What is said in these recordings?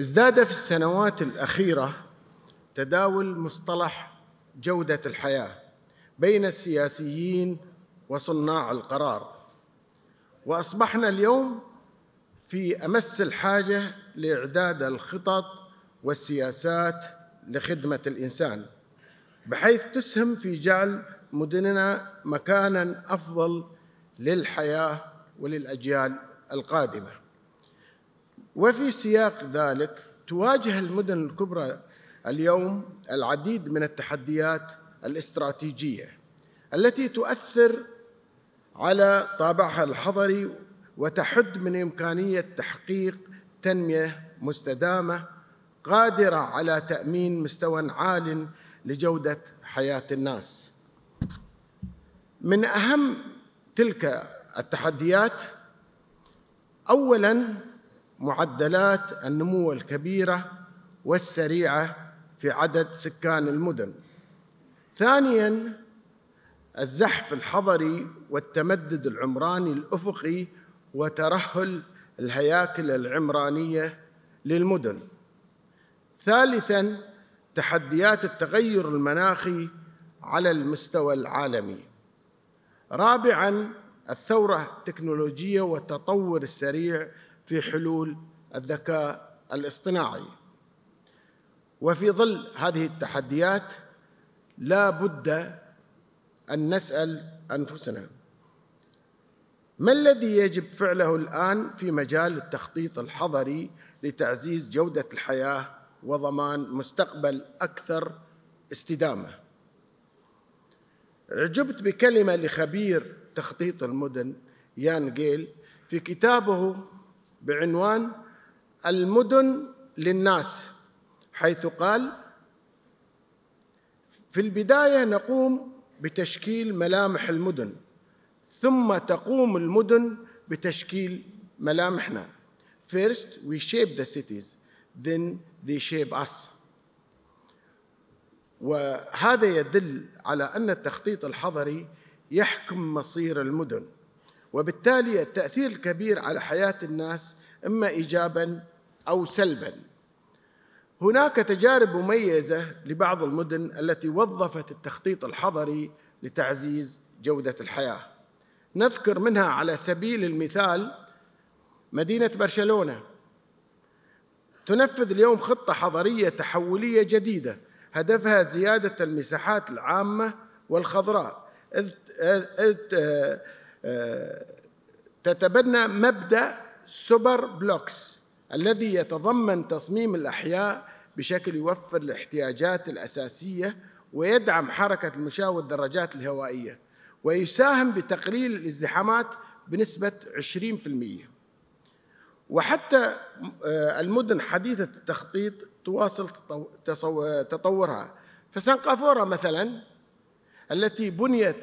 ازداد في السنوات الأخيرة تداول مصطلح جودة الحياة بين السياسيين وصناع القرار وأصبحنا اليوم في أمس الحاجة لإعداد الخطط والسياسات لخدمة الإنسان بحيث تسهم في جعل مدننا مكانا أفضل للحياة وللأجيال القادمة وفي سياق ذلك تواجه المدن الكبرى اليوم العديد من التحديات الاستراتيجيه التي تؤثر على طابعها الحضري وتحد من امكانيه تحقيق تنميه مستدامه قادره على تامين مستوى عال لجوده حياه الناس من اهم تلك التحديات اولا معدلات النمو الكبيرة والسريعة في عدد سكان المدن ثانياً الزحف الحضري والتمدد العمراني الأفقي وترهل الهياكل العمرانية للمدن ثالثاً تحديات التغير المناخي على المستوى العالمي رابعاً الثورة التكنولوجية والتطور السريع في حلول الذكاء الاصطناعي وفي ظل هذه التحديات لا بد أن نسأل أنفسنا ما الذي يجب فعله الآن في مجال التخطيط الحضري لتعزيز جودة الحياة وضمان مستقبل أكثر استدامة عجبت بكلمة لخبير تخطيط المدن يان جيل في كتابه بعنوان المدن للناس حيث قال في البدايه نقوم بتشكيل ملامح المدن ثم تقوم المدن بتشكيل ملامحنا First we shape the cities then they shape us وهذا يدل على أن التخطيط الحضري يحكم مصير المدن وبالتالي التأثير الكبير على حياة الناس إما إيجابا أو سلبا هناك تجارب مميزة لبعض المدن التي وظفت التخطيط الحضري لتعزيز جودة الحياة نذكر منها على سبيل المثال مدينة برشلونة تنفذ اليوم خطة حضرية تحولية جديدة هدفها زيادة المساحات العامة والخضراء إذ تتبنى مبدا سوبر بلوكس الذي يتضمن تصميم الاحياء بشكل يوفر الاحتياجات الاساسيه ويدعم حركه المشاة والدراجات الهوائيه ويساهم بتقليل الازدحامات بنسبه 20% وحتى آه، المدن حديثه التخطيط تواصل تطورها فسنغافوره مثلا التي بنيت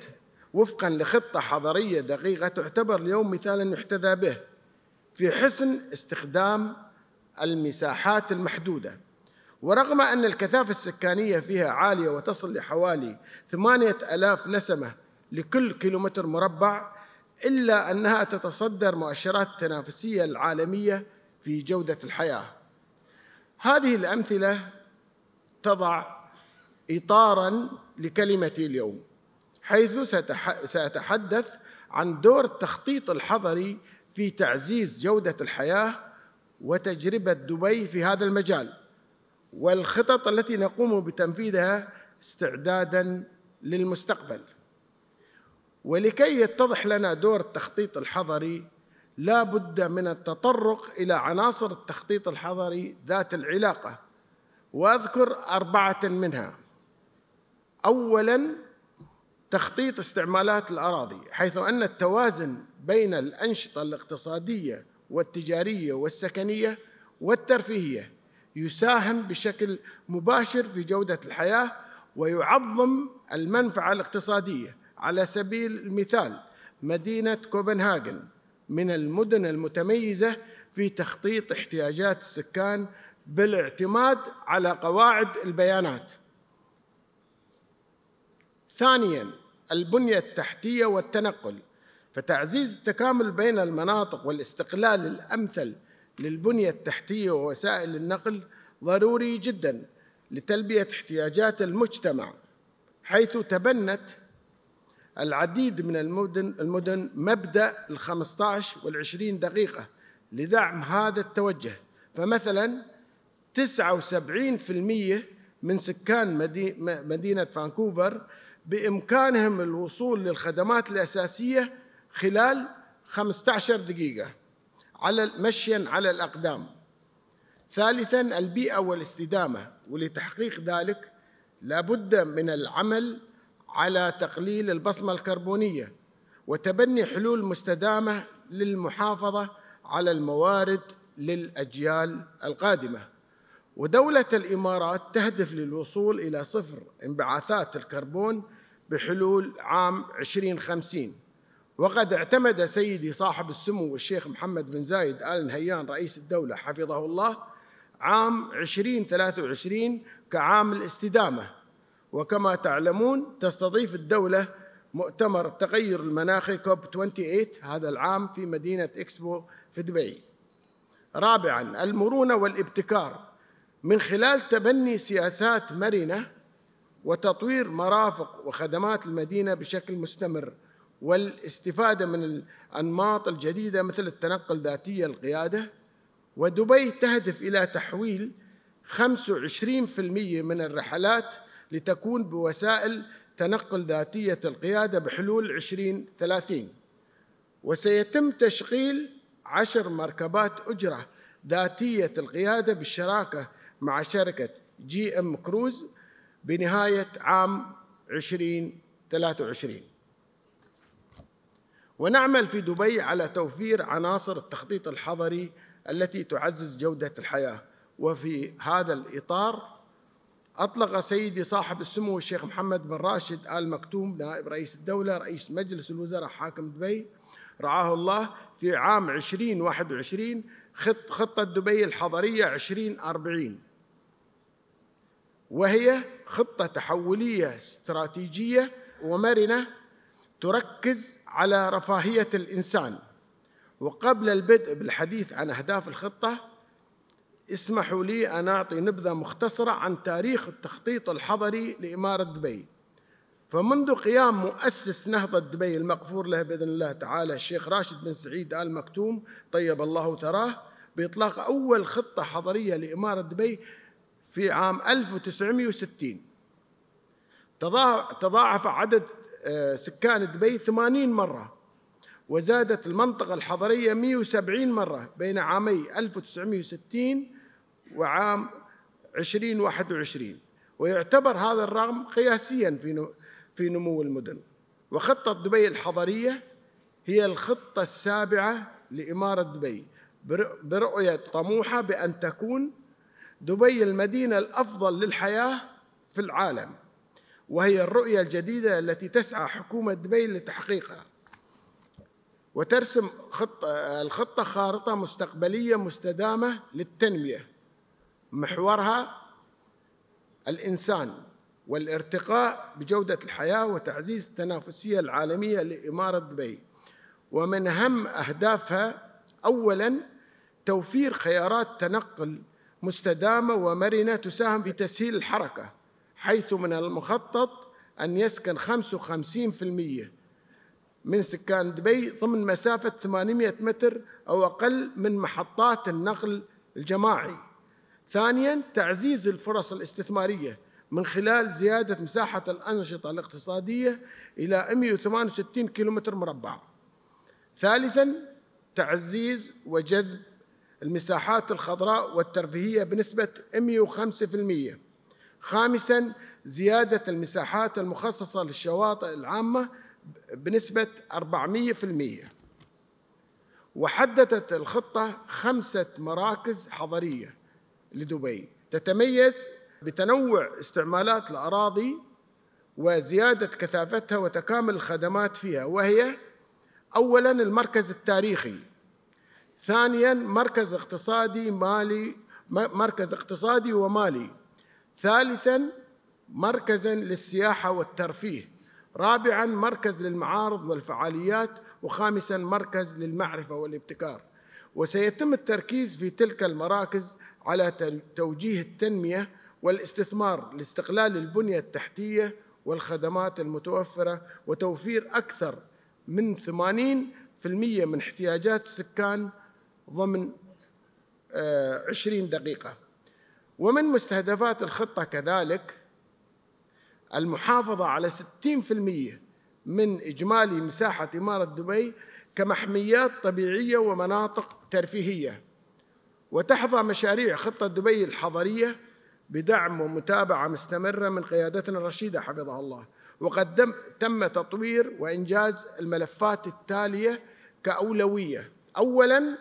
وفقا لخطة حضرية دقيقة تعتبر اليوم مثالا يحتذى به في حسن استخدام المساحات المحدودة ورغم أن الكثافة السكانية فيها عالية وتصل لحوالي ثمانية ألاف نسمة لكل كيلومتر مربع إلا أنها تتصدر مؤشرات التنافسية العالمية في جودة الحياة هذه الأمثلة تضع إطاراً لكلمتي اليوم حيث سأتحدث عن دور التخطيط الحضري في تعزيز جودة الحياة وتجربة دبي في هذا المجال والخطط التي نقوم بتنفيذها استعدادا للمستقبل ولكي يتضح لنا دور التخطيط الحضري لا بد من التطرق إلى عناصر التخطيط الحضري ذات العلاقة وأذكر أربعة منها أولاً تخطيط استعمالات الاراضي حيث ان التوازن بين الانشطه الاقتصاديه والتجاريه والسكنيه والترفيهيه يساهم بشكل مباشر في جوده الحياه ويعظم المنفعه الاقتصاديه على سبيل المثال مدينه كوبنهاجن من المدن المتميزه في تخطيط احتياجات السكان بالاعتماد على قواعد البيانات ثانيا البنية التحتية والتنقل فتعزيز التكامل بين المناطق والاستقلال الأمثل للبنية التحتية ووسائل النقل ضروري جدا لتلبية احتياجات المجتمع حيث تبنت العديد من المدن, المدن مبدأ ال 15 وال 20 دقيقة لدعم هذا التوجه فمثلا 79% من سكان مدينة فانكوفر بإمكانهم الوصول للخدمات الأساسية خلال 15 دقيقة على مشيا على الأقدام ثالثا البيئة والاستدامة ولتحقيق ذلك لابد من العمل على تقليل البصمة الكربونية وتبني حلول مستدامة للمحافظة على الموارد للأجيال القادمة ودولة الإمارات تهدف للوصول إلى صفر انبعاثات الكربون بحلول عام 2050 وقد اعتمد سيدي صاحب السمو الشيخ محمد بن زايد آل نهيان رئيس الدولة حفظه الله عام 2023 كعام الاستدامة وكما تعلمون تستضيف الدولة مؤتمر التغير المناخي كوب 28 هذا العام في مدينة إكسبو في دبي رابعا المرونة والابتكار من خلال تبني سياسات مرنه وتطوير مرافق وخدمات المدينه بشكل مستمر والاستفاده من الانماط الجديده مثل التنقل ذاتي القياده ودبي تهدف الى تحويل 25% من الرحلات لتكون بوسائل تنقل ذاتيه القياده بحلول 2030 وسيتم تشغيل عشر مركبات اجره ذاتيه القياده بالشراكه مع شركة جي ام كروز بنهاية عام 2023 ونعمل في دبي على توفير عناصر التخطيط الحضري التي تعزز جودة الحياة وفي هذا الإطار أطلق سيدي صاحب السمو الشيخ محمد بن راشد آل مكتوم نائب رئيس الدولة رئيس مجلس الوزراء حاكم دبي رعاه الله في عام 2021 خط خطة دبي الحضرية 2040 وهي خطة تحولية استراتيجية ومرنة تركز على رفاهية الإنسان وقبل البدء بالحديث عن أهداف الخطة اسمحوا لي أن أعطي نبذة مختصرة عن تاريخ التخطيط الحضري لإمارة دبي فمنذ قيام مؤسس نهضة دبي المغفور له بإذن الله تعالى الشيخ راشد بن سعيد آل مكتوم طيب الله ثراه بإطلاق أول خطة حضرية لإمارة دبي في عام 1960 تضاعف عدد آه، سكان دبي 80 مرة وزادت المنطقة الحضرية 170 مرة بين عامي 1960 وعام 2021 ويعتبر هذا الرقم قياسيا في في نمو المدن وخطة دبي الحضرية هي الخطة السابعة لإمارة دبي برؤية طموحة بأن تكون دبي المدينة الأفضل للحياة في العالم وهي الرؤية الجديدة التي تسعى حكومة دبي لتحقيقها وترسم خطة الخطة خارطة مستقبلية مستدامة للتنمية محورها الإنسان والارتقاء بجودة الحياة وتعزيز التنافسية العالمية لإمارة دبي ومن أهم أهدافها أولاً توفير خيارات تنقل مستدامة ومرنة تساهم في تسهيل الحركة حيث من المخطط أن يسكن 55% من سكان دبي ضمن مسافة 800 متر أو أقل من محطات النقل الجماعي ثانيا تعزيز الفرص الاستثمارية من خلال زيادة مساحة الأنشطة الاقتصادية إلى 168 كيلومتر مربع ثالثا تعزيز وجذب المساحات الخضراء والترفيهية بنسبة 105% خامساً زيادة المساحات المخصصة للشواطئ العامة بنسبة 400% وحددت الخطة خمسة مراكز حضرية لدبي تتميز بتنوع استعمالات الأراضي وزيادة كثافتها وتكامل الخدمات فيها وهي أولا المركز التاريخي ثانيا مركز اقتصادي مالي مركز اقتصادي ومالي ثالثا مركزا للسياحه والترفيه رابعا مركز للمعارض والفعاليات وخامسا مركز للمعرفه والابتكار وسيتم التركيز في تلك المراكز على توجيه التنميه والاستثمار لاستقلال البنيه التحتيه والخدمات المتوفره وتوفير اكثر من 80% من احتياجات السكان ضمن آه، عشرين دقيقة ومن مستهدفات الخطة كذلك المحافظة على 60% من إجمالي مساحة إمارة دبي كمحميات طبيعية ومناطق ترفيهية وتحظى مشاريع خطة دبي الحضرية بدعم ومتابعة مستمرة من قيادتنا الرشيدة حفظها الله وقد تم تطوير وإنجاز الملفات التالية كأولوية أولاً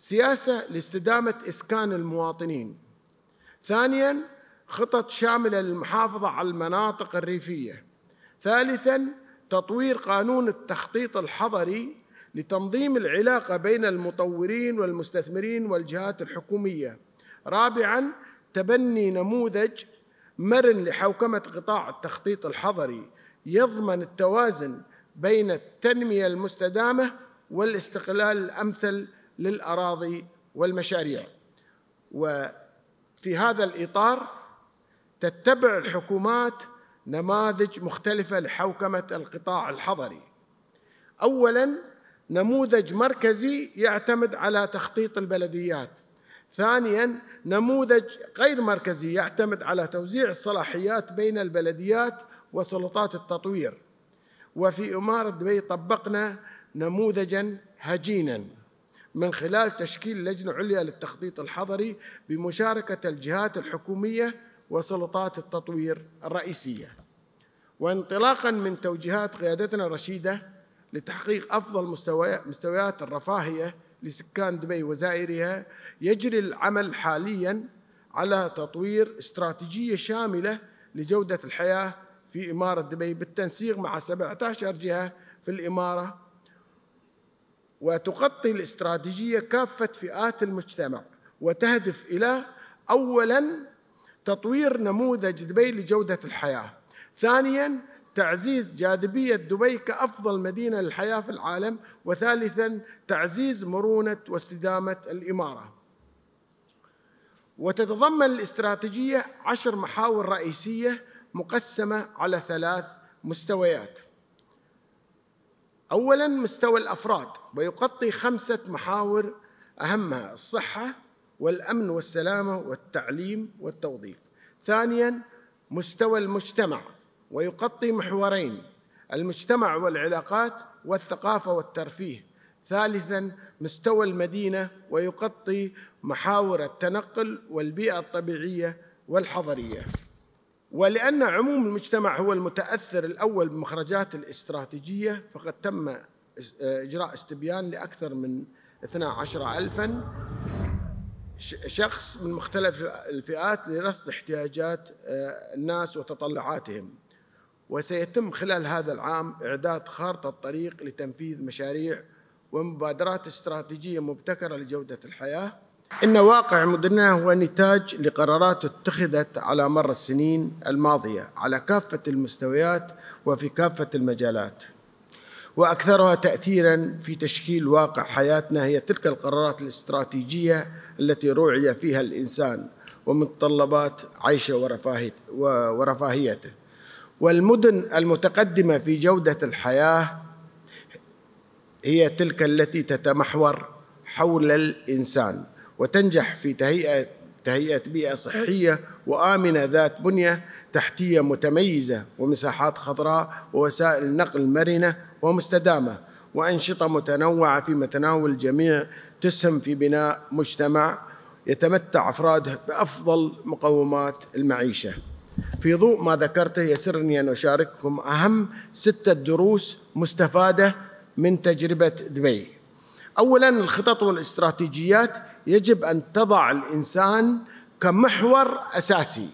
سياسة لاستدامة إسكان المواطنين ثانيا خطط شاملة للمحافظة على المناطق الريفية ثالثا تطوير قانون التخطيط الحضري لتنظيم العلاقة بين المطورين والمستثمرين والجهات الحكومية رابعا تبني نموذج مرن لحوكمة قطاع التخطيط الحضري يضمن التوازن بين التنمية المستدامة والاستقلال الأمثل للأراضي والمشاريع وفي هذا الإطار تتبع الحكومات نماذج مختلفة لحوكمة القطاع الحضري أولاً نموذج مركزي يعتمد على تخطيط البلديات ثانياً نموذج غير مركزي يعتمد على توزيع الصلاحيات بين البلديات وسلطات التطوير وفي إمارة دبي طبقنا نموذجا هجينا من خلال تشكيل لجنة عليا للتخطيط الحضري بمشاركة الجهات الحكومية وسلطات التطوير الرئيسية وانطلاقا من توجيهات قيادتنا الرشيدة لتحقيق أفضل مستويات الرفاهية لسكان دبي وزائرها يجري العمل حاليا على تطوير استراتيجية شاملة لجودة الحياة في إمارة دبي بالتنسيق مع 17 جهة في الإمارة وتغطي الاستراتيجية كافة فئات المجتمع وتهدف إلى أولاً تطوير نموذج دبي لجودة الحياة ثانياً تعزيز جاذبية دبي كأفضل مدينة للحياة في العالم وثالثاً تعزيز مرونة واستدامة الإمارة وتتضمن الاستراتيجية عشر محاور رئيسية مقسمة على ثلاث مستويات أولا مستوى الأفراد ويغطي خمسة محاور أهمها الصحة والأمن والسلامة والتعليم والتوظيف ثانيا مستوى المجتمع ويغطي محورين المجتمع والعلاقات والثقافة والترفيه ثالثا مستوى المدينة ويغطي محاور التنقل والبيئة الطبيعية والحضرية ولأن عموم المجتمع هو المتأثر الأول بمخرجات الاستراتيجية فقد تم آه، إجراء استبيان لأكثر من 12 ألفا شخص من مختلف الفئات لرصد احتياجات آه، الناس وتطلعاتهم وسيتم خلال هذا العام إعداد خارطة الطريق لتنفيذ مشاريع ومبادرات استراتيجية مبتكرة لجودة الحياة إن واقع مدننا هو نتاج لقرارات اتخذت على مر السنين الماضية على كافة المستويات وفي كافة المجالات وأكثرها تأثيرا في تشكيل واقع حياتنا هي تلك القرارات الاستراتيجية التي روعي فيها الإنسان ومتطلبات عيشه ورفاهيته والمدن المتقدمة في جودة الحياة هي تلك التي تتمحور حول الإنسان وتنجح في تهيئة تهيئة بيئة صحية وآمنة ذات بنية تحتية متميزة ومساحات خضراء ووسائل نقل مرنة ومستدامة وأنشطة متنوعة في متناول الجميع تسهم في بناء مجتمع يتمتع أفراده بأفضل مقومات المعيشة في ضوء ما ذكرته يسرني أن أشارككم أهم ستة دروس مستفادة من تجربة دبي أولا الخطط والاستراتيجيات يجب أن تضع الإنسان كمحور أساسي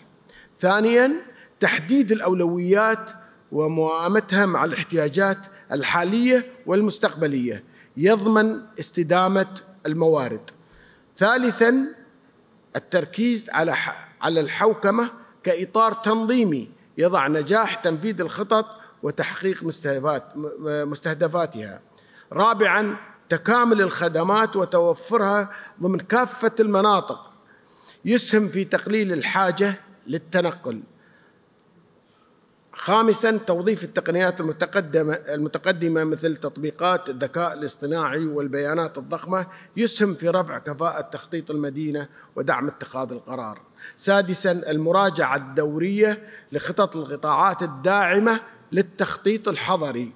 ثانيا تحديد الأولويات ومواءمتها مع الاحتياجات الحالية والمستقبلية يضمن استدامة الموارد ثالثا التركيز على على الحوكمة كإطار تنظيمي يضع نجاح تنفيذ الخطط وتحقيق مستهدفاتها رابعا تكامل الخدمات وتوفرها ضمن كافة المناطق يسهم في تقليل الحاجة للتنقل خامسا توظيف التقنيات المتقدمة, المتقدمة مثل تطبيقات الذكاء الاصطناعي والبيانات الضخمة يسهم في رفع كفاءة تخطيط المدينة ودعم اتخاذ القرار سادسا المراجعة الدورية لخطط القطاعات الداعمة للتخطيط الحضري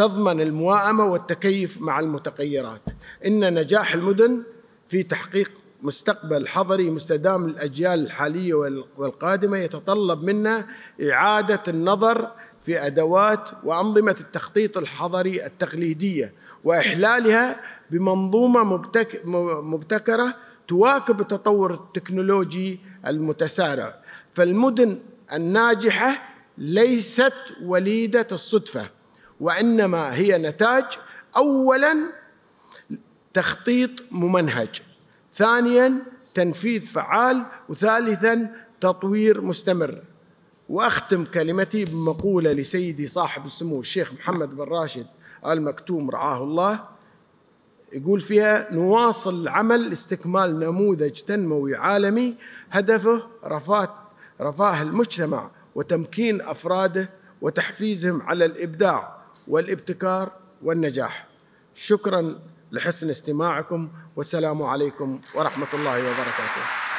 تضمن المواءمة والتكيف مع المتغيرات إن نجاح المدن في تحقيق مستقبل حضري مستدام للأجيال الحالية والقادمة يتطلب منا إعادة النظر في أدوات وأنظمة التخطيط الحضري التقليدية وإحلالها بمنظومة مبتك مبتكرة تواكب التطور التكنولوجي المتسارع فالمدن الناجحة ليست وليدة الصدفة وانما هي نتاج اولا تخطيط ممنهج ثانيا تنفيذ فعال وثالثا تطوير مستمر واختم كلمتي بمقوله لسيدي صاحب السمو الشيخ محمد بن راشد ال مكتوم رعاه الله يقول فيها نواصل العمل لاستكمال نموذج تنموي عالمي هدفه رفات رفاه المجتمع وتمكين افراده وتحفيزهم على الابداع والابتكار والنجاح شكرا لحسن استماعكم والسلام عليكم ورحمه الله وبركاته